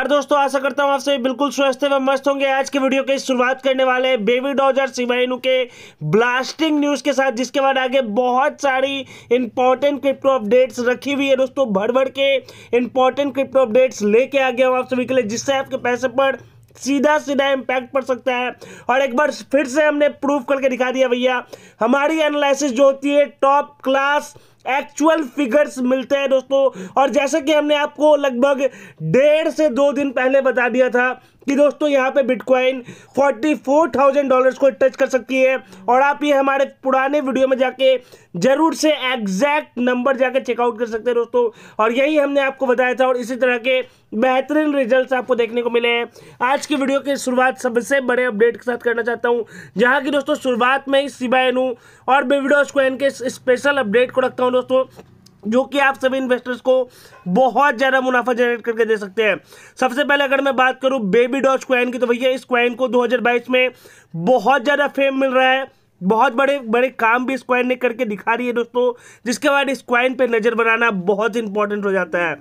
नमस्कार दोस्तों आशा करता हूँ आपसे बिल्कुल स्वस्थ एवं मस्त होंगे आज के वीडियो की शुरुआत करने वाले बेबी डॉजर सिवाइन के ब्लास्टिंग न्यूज के साथ जिसके बाद आगे बहुत सारी इंपॉर्टेंट क्रिप्टो अपडेट्स रखी हुई है दोस्तों भर भर के इंपॉर्टेंट क्रिप्टो अपडेट्स लेके आ गया हूँ आप सभी के लिए जिससे आपके पैसे पर सीधा सीधा इंपैक्ट पड़ सकता है और एक बार फिर से हमने प्रूफ करके दिखा दिया भैया हमारी एनालिसिस जो होती है टॉप क्लास एक्चुअल फिगर्स मिलते हैं दोस्तों और जैसे कि हमने आपको लगभग डेढ़ से दो दिन पहले बता दिया था कि दोस्तों यहाँ पे बिटकॉइन 44,000 डॉलर्स को टच कर सकती है और आप ये हमारे पुराने वीडियो में जाके जरूर से एग्जैक्ट नंबर जाके चेकआउट कर सकते हैं दोस्तों और यही हमने आपको बताया था और इसी तरह के बेहतरीन रिजल्ट्स आपको देखने को मिले हैं आज की वीडियो की शुरुआत सबसे बड़े अपडेट के साथ करना चाहता हूँ जहाँ की दोस्तों शुरुआत में ही सिबायनू और बेविडोस को इनके स्पेशल अपडेट को रखता हूँ हूँ दोस्तों जो कि आप सभी इन्वेस्टर्स को बहुत ज़्यादा मुनाफा जनरेट करके दे सकते हैं सबसे पहले अगर मैं बात करूं बेबी डॉच क्वाइन की तो भैया इस क्वाइन को 2022 में बहुत ज़्यादा फेम मिल रहा है बहुत बड़े बड़े काम भी इस क्वाइन ने करके दिखा रही है दोस्तों जिसके बाद इस क्वाइन पर नज़र बनाना बहुत इंपॉर्टेंट हो जाता है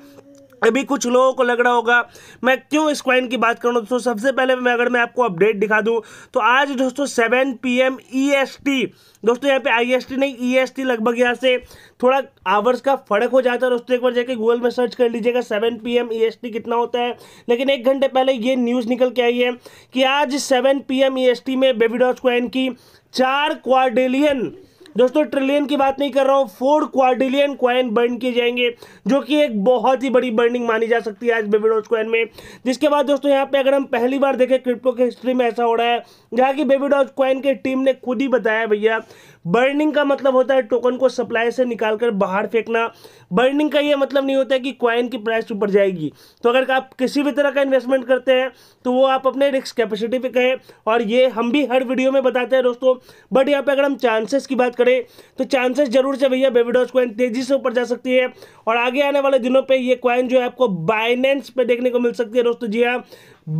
अभी कुछ लोगों को लग रहा होगा मैं क्यों इस क्वाइन की बात करूँ दोस्तों सबसे पहले मैं अगर मैं आपको अपडेट दिखा दूँ तो आज दोस्तों seven P M E S T दोस्तों यहाँ पे आई एस टी नहीं ई एस टी लगभग यहाँ से थोड़ा आवर्स का फर्क हो जाता है दोस्तों एक बार जाके गूगल में सर्च कर लीजिएगा seven P M E S T कितना होता है लेकिन एक घंटे पहले ये न्यूज़ निकल के आई है कि आज seven P M E S T में बेबीडॉस क्वाइन की चार क्वाडेलियन दोस्तों ट्रिलियन की बात नहीं कर रहा हूँ फोर क्वारियन क्वाइन बर्न किए जाएंगे जो कि एक बहुत ही बड़ी बर्निंग मानी जा सकती है आज बेबीडोज कॉइन में जिसके बाद दोस्तों यहाँ पे अगर हम पहली बार देखें क्रिप्टो की हिस्ट्री में ऐसा हो रहा है जहाँ की बेबीडोज कॉइन के टीम ने खुद ही बताया भैया बर्निंग का मतलब होता है टोकन को सप्लाई से निकालकर बाहर फेंकना बर्निंग का ये मतलब नहीं होता है कि कॉइन की प्राइस ऊपर जाएगी तो अगर आप किसी भी तरह का इन्वेस्टमेंट करते हैं तो वो आप अपने रिस्क कैपेसिटी पे कहें और ये हम भी हर वीडियो में बताते हैं दोस्तों बट यहाँ पे अगर हम चांसेस की बात करें तो चांसेस जरूर से भैया बेबीडॉज कॉइन तेजी से ऊपर जा सकती है और आगे आने वाले दिनों पर ये कॉइन जो है आपको बाइनेंस पे देखने को मिल सकती है दोस्तों जी हाँ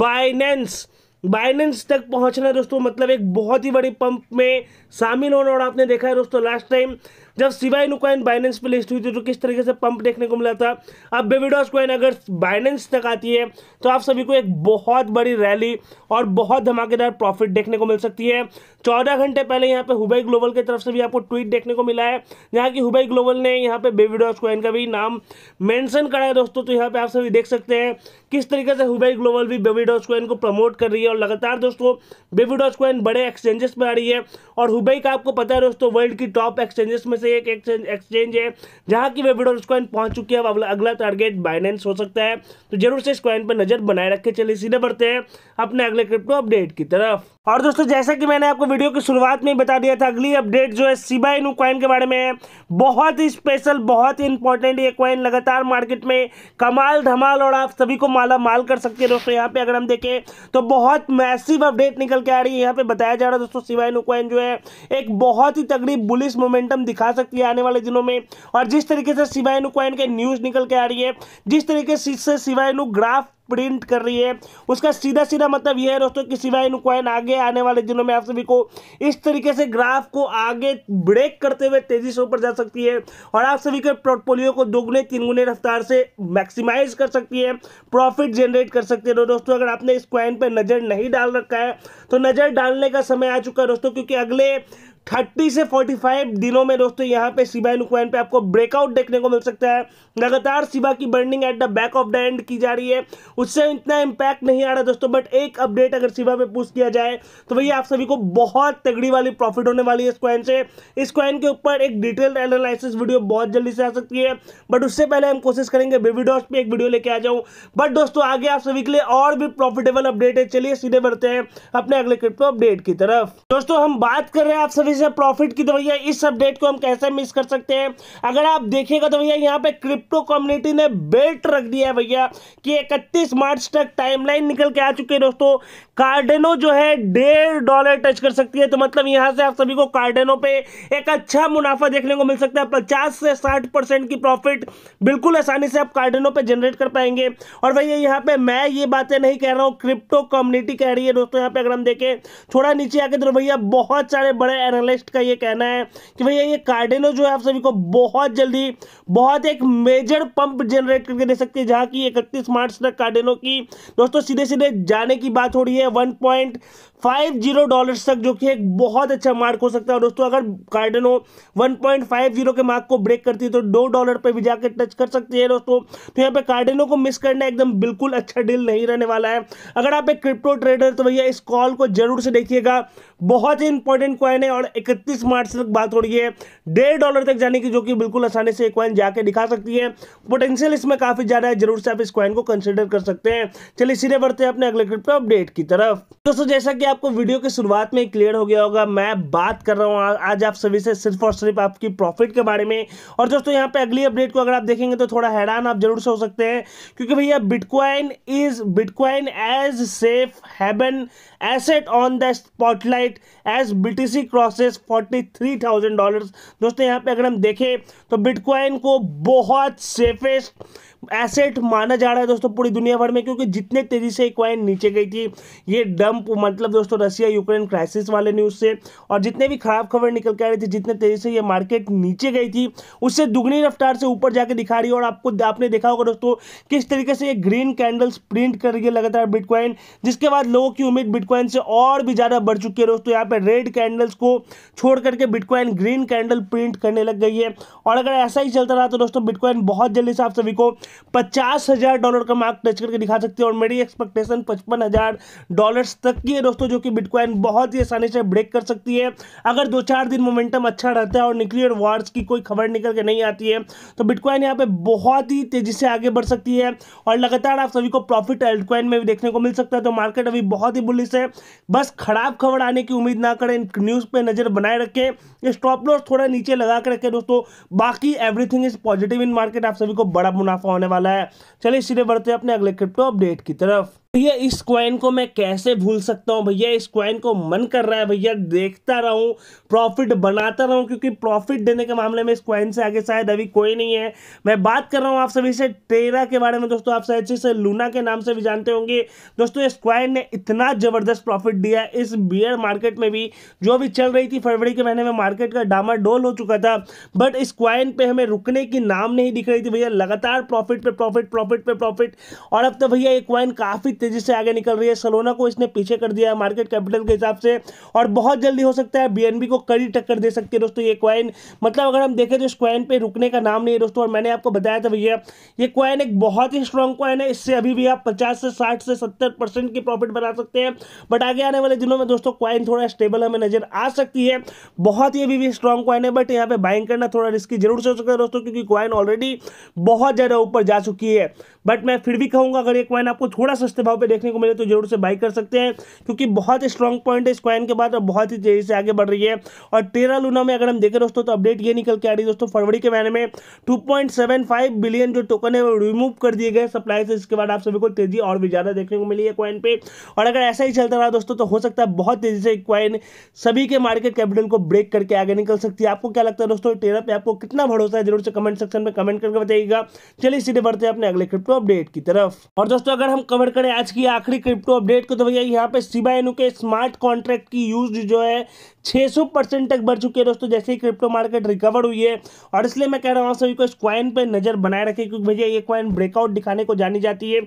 बाइनेंस बाइनेंस तक पहुंचना दोस्तों मतलब एक बहुत ही बड़ी पंप में शामिल होना और आपने देखा है दोस्तों लास्ट टाइम जब सिवाइन कॉइन बाइनेंस पे लिस्ट हुई थी तो किस तरीके से पंप देखने को मिला था अब बेबीडॉस कॉइन अगर बाइनेंस तक आती है तो आप सभी को एक बहुत बड़ी रैली और बहुत धमाकेदार प्रॉफिट देखने को मिल सकती है चौदह घंटे पहले यहाँ पे हुबई ग्लोबल की तरफ से भी आपको ट्वीट देखने को मिला है यहाँ की हुबई ग्लोबल ने यहाँ पे बेबीडॉस कॉइन का भी नाम मैंशन करा है दोस्तों तो यहाँ पे आप सभी देख सकते हैं किस तरीके से हुबई ग्लोबल भी बेबीडॉस कॉइन को प्रमोट कर रही है और लगातार दोस्तों बेबीडॉस कॉइन बड़े एक्सचेंजेस में आ रही है और हुबई का आपको पता है दोस्तों वर्ल्ड की टॉप एक्सचेंजेस में से से एक एक्सचेंज है जहाँ की वेबिडोर्स कॉइन पहुँच चुकी है अब अगला टारगेट बाइनेंस हो सकता है तो जरूर से इस कॉइन पर नज़र बनाए रखे चलिए सीधे बढ़ते हैं अपने अगले क्रिप्टो अपडेट की तरफ और दोस्तों जैसा कि मैंने आपको वीडियो की शुरुआत में बता दिया था अगली अपडेट जो है सिबा इनू क्वाइन के बारे में है बहुत ही स्पेशल बहुत ही इंपॉर्टेंट ये क्वाइन लगातार मार्केट में कमाल धमाल और आप सभी को माला माल कर सकते हैं दोस्तों यहाँ पे अगर हम देखें तो बहुत मैसिव अपडेट निकल के आ रही है यहाँ पे बताया जा रहा है दोस्तों सिबा इनू क्वाइन जो है एक बहुत ही तगड़ी बुलिस मोमेंटम दिखा सकती है आने वाले दिनों में और जिस तरीके से सिबा इनू क्वाइन के न्यूज़ निकल के आ रही है जिस तरीके से सिबा इनू ग्राफ प्रिंट कर रही है उसका सीधा सीधा मतलब यह है दोस्तों कि सिवाय क्वाइन आगे आने वाले दिनों में आप सभी को इस तरीके से ग्राफ को आगे ब्रेक करते हुए तेजी से ऊपर जा सकती है और आप सभी के पोर्टफोलियो को दोगुने तीन गुने रफ्तार से मैक्सिमाइज कर सकती है प्रॉफिट जनरेट कर सकती है तो दोस्तों अगर आपने इस क्वाइन पर नज़र नहीं डाल रखा है तो नज़र डालने का समय आ चुका है दोस्तों क्योंकि अगले थर्टी से फोर्टी फाइव दिनों में दोस्तों यहाँ पे सिबाई नुकवैन पे आपको ब्रेकआउट देखने को मिल सकता है लगातार सिबा की burning at the back of the end की जा रही है उससे इतना इम्पैक्ट नहीं आ रहा दोस्तों बट एक अपडेट अगर सिबा पे पुश किया जाए तो भैया आप सभी को बहुत तगड़ी वाली प्रॉफिट होने वाली है इस कॉइन से इस कॉइन के ऊपर एक डिटेल एनालिसिस वीडियो बहुत जल्दी से आ सकती है बट उससे पहले हम कोशिश करेंगे डॉट्स पे एक वीडियो लेके आ जाऊँ बट दोस्तों आगे आप सभी के लिए और भी प्रॉफिटेबल अपडेट है चलिए सीधे बढ़ते हैं अपने अगले क्रिप्टो अपडेट की तरफ दोस्तों हम बात कर रहे हैं आप सभी से प्रॉफिट की तो भैया इस अपडेट को हम कैसे मिस कर सकते हैं अगर आप देखिएगा तो भैया यहाँ पे क्रिप्टो कम्युनिटी ने बेल्ट रख दिया है भैया कि 31 मार्च तक टाइमलाइन निकल के आ चुके हैं दोस्तों कार्डेनो जो है डेढ़ डॉलर टच कर सकती है तो मतलब यहाँ से आप सभी को कार्डेनो पे एक अच्छा मुनाफा देखने को मिल सकता है पचास से साठ की प्रॉफिट बिल्कुल आसानी से आप कार्डेनो पे जनरेट कर पाएंगे और भैया यहाँ पे मैं ये बातें नहीं कह रहा हूँ क्रिप्टो कम्युनिटी कह रही है दोस्तों यहाँ पे अगर हम देखें थोड़ा नीचे आके तो भैया बहुत सारे बड़े एनालिस्ट एनालिस्ट का ये कहना है कि भैया ये कार्डेनो जो है आप सभी को बहुत जल्दी बहुत एक मेजर पंप जनरेट करके दे सकती है जहाँ की इकतीस मार्च तक कार्डेनो की दोस्तों सीधे सीधे जाने की बात हो रही है one point five zero dollar तक जो कि एक बहुत अच्छा मार्क हो सकता है दोस्तों अगर Cardano one point five zero के मार्क को ब्रेक करती है तो दो डॉलर पर भी जाकर टच कर सकती है दोस्तों तो यहाँ पे कार्डेनो को मिस करना एकदम बिल्कुल अच्छा डील नहीं रहने वाला है अगर आप एक क्रिप्टो ट्रेडर तो भैया इस कॉल को जरूर से देखिएगा बहुत ही इंपॉर्टेंट क्वाइन है और इकतीस मार्च तक बात हो रही है डेढ़ डॉलर तक जाने की जो कि बिल्कुल आसानी से क्वाइन जाके दिखा सकती है पोटेंशियल इसमें काफ़ी ज़्यादा है जरूर से आप इस क्वाइन को कंसिडर कर सकते हैं चलिए सीधे बढ़ते हैं अपने अगले क्रिप्टो अपडेट की तरफ दोस्तों जैसा कि आपको वीडियो की शुरुआत में क्लियर हो गया होगा मैं बात कर रहा हूँ आज आप सभी से सिर्फ और सिर्फ आपकी प्रॉफिट के बारे में और दोस्तों यहाँ पे अगली अपडेट को अगर आप देखेंगे तो थोड़ा हैरान आप जरूर से हो सकते हैं क्योंकि भैया bitcoin is bitcoin as safe haven asset on the spotlight as BTC crosses forty three thousand dollar दोस्तों यहाँ पे अगर हम देखें तो बिटकॉइन को बहुत सेफेस्ट एसेट माना जा रहा है दोस्तों पूरी दुनिया भर में क्योंकि जितने तेजी से क्वाइन नीचे गई थी ये डंप मतलब दोस्तों रसिया यूक्रेन क्राइसिस वाले न्यूज़ से और जितने भी खराब खबर निकल के आ रही थी जितने तेजी से ये मार्केट नीचे गई थी उससे दुगनी रफ्तार से ऊपर जाके दिखा रही है और आपको आपने देखा होगा दोस्तों किस तरीके से ये ग्रीन कैंडल्स प्रिंट कर रही है लगातार बिटकॉइन जिसके बाद लोगों की उम्मीद बिटकॉइन से और भी ज़्यादा बढ़ चुकी है दोस्तों यहाँ पर रेड कैंडल्स को छोड़ करके बिटकॉइन ग्रीन कैंडल प्रिंट करने लग गई है और अगर ऐसा ही चलता रहा तो दोस्तों बिटकॉइन बहुत जल्दी से आप सभी को पचास हज़ार डॉलर का मार्क टच करके दिखा सकती है और मेरी एक्सपेक्टेशन पचपन हज़ार डॉलर्स तक की है दोस्तों जो कि बिटकॉइन बहुत ही आसानी से ब्रेक कर सकती है अगर दो चार दिन मोमेंटम अच्छा रहता है और न्यूक्लियर वार्स की कोई खबर निकल के नहीं आती है तो बिटकॉइन यहाँ पे बहुत ही तेज़ी से आगे बढ़ सकती है और लगातार आप सभी को प्रॉफिट एल्टकॉइन में भी देखने को मिल सकता है तो मार्केट अभी बहुत ही बुलिस है बस खराब खबर आने की उम्मीद ना करें न्यूज़ पर नज़र बनाए रखें स्टॉप लॉस थोड़ा नीचे लगा के रखें दोस्तों बाकी everything is positive in market आप सभी को बड़ा मुनाफा होने वाला है चलिए सीधे बढ़ते हैं अपने अगले क्रिप्टो अपडेट की तरफ भैया इस क्वाइन को मैं कैसे भूल सकता हूँ भैया इस क्वाइन को मन कर रहा है भैया देखता रहूँ प्रॉफिट बनाता रहूँ क्योंकि प्रॉफिट देने के मामले में इस क्वाइन से आगे शायद अभी कोई नहीं है मैं बात कर रहा हूँ आप सभी से टेरा के बारे में दोस्तों आप शायद से लूना के नाम से भी जानते होंगे दोस्तों इस क्वाइन ने इतना ज़बरदस्त प्रॉफिट दिया इस बियर मार्केट में भी जो भी चल रही थी फरवरी के महीने में मार्केट का डामा डोल हो चुका था बट इस क्वाइन पर हमें रुकने की नाम नहीं दिख रही थी भैया लगातार प्रॉफिट पे प्रॉफिट प्रॉफिट पे प्रॉफिट और अब तो भैया ये क्वाइन काफ़ी तेजी से आगे निकल रही है सलोना को इसने पीछे कर दिया है मार्केट कैपिटल के हिसाब से और बहुत जल्दी हो सकता है बीएनबी को कड़ी टक्कर दे सकती है दोस्तों ये क्वाइन मतलब अगर हम देखें तो इस क्वाइन पे रुकने का नाम नहीं है दोस्तों और मैंने आपको बताया था भैया ये क्वाइन एक बहुत ही स्ट्रॉन्ग क्वाइन है इससे अभी भी आप पचास से साठ से सत्तर की प्रॉफिट बना सकते हैं बट आगे आने वाले दिनों में दोस्तों क्वाइन थोड़ा स्टेबल हमें नजर आ सकती है बहुत ही अभी भी स्ट्रॉन्ग क्वाइन है बट यहाँ पे बाइंग करना थोड़ा रिस्की जरूर से हो सकता है दोस्तों क्योंकि क्वाइन ऑलरेडी बहुत ज़्यादा ऊपर जा चुकी है बट मैं फिर भी कहूंगा अगर ये क्वाइन आपको थोड़ा सस्ते भाव पे देखने को मिले तो जरूर से बाई कर सकते हैं क्योंकि बहुत स्ट्रॉन्ग पॉइंट है इस क्वाइन के बाद और बहुत ही तेजी से आगे बढ़ रही है और टेरा लूना में अगर हम देखें दोस्तों तो अपडेट ये निकल के आ रही है दोस्तों फरवरी के महीने में टू बिलियन जो टोकन है वो रिमूव कर दिए गए सप्लाई से इसके बाद आप सभी को तेजी और भी ज़्यादा देखने को मिली है क्वाइन पे और अगर ऐसा ही चलता रहा दोस्तों तो हो सकता है बहुत तेजी से क्वाइन सभी के मार्केट कैपिटल को ब्रेक करके आगे निकल सकती है आपको क्या लगता है दोस्तों टेरा पे आपको कितना भरोसा है जरूर से कमेंट सेक्शन में कमेंट करके बताइएगा चलिए सीधे बढ़ते हैं अपने अगले क्रिप्टो अपडेट की तरफ और दोस्तों अगर हम कवर करें आज की आखिरी क्रिप्टो अपडेट को तो भैया यहाँ पे सिबा एनु के स्मार्ट कॉन्ट्रैक्ट की यूज जो है 600 परसेंट तक बढ़ चुके हैं दोस्तों जैसे ही क्रिप्टो मार्केट रिकवर हुई है और इसलिए मैं कह रहा हूँ सभी को इस क्वाइन पे नज़र बनाए रखें क्योंकि भैया ये क्वाइन ब्रेकआउट दिखाने को जानी जाती है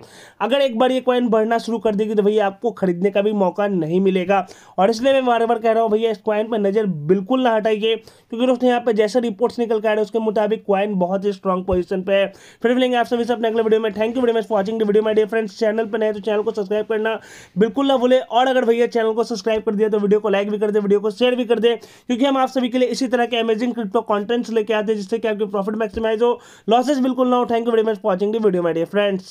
अगर एक बार ये क्वाइन बढ़ना शुरू कर देगी तो भैया आपको खरीदने का भी मौका नहीं मिलेगा और इसलिए मैं बार बार कह रहा हूँ भैया इस क्वाइन पर नज़र बिल्कुल ना हटाइए क्योंकि दोस्तों यहाँ पर जैसे रिपोर्ट्स निकल कर आ रहे उसके मुताबिक क्वाइन बहुत ही स्ट्रॉन्ग पोजिशन पर है फिर मिलेंगे आप सभी से अपने अगले वीडियो में thank you very much watching video my different channel पर नहीं तो चैनल को सब्सक्राइब करना बिल्कुल ना भूले और अगर भैया चैनल को सब्सक्राइब कर दिया तो वीडियो को लाइक भी कर दे वीडियो को शेयर भी कर दे क्योंकि हम आप सभी के लिए इसी तरह के अमेजिंग क्रिप्टो कॉन्टेंट्स लेके आते हैं जिससे कि आपके प्रॉफिट मैक्सिमाइज हो लॉसेज बिल्कुल ना हो thank you very much watching the video my dear friends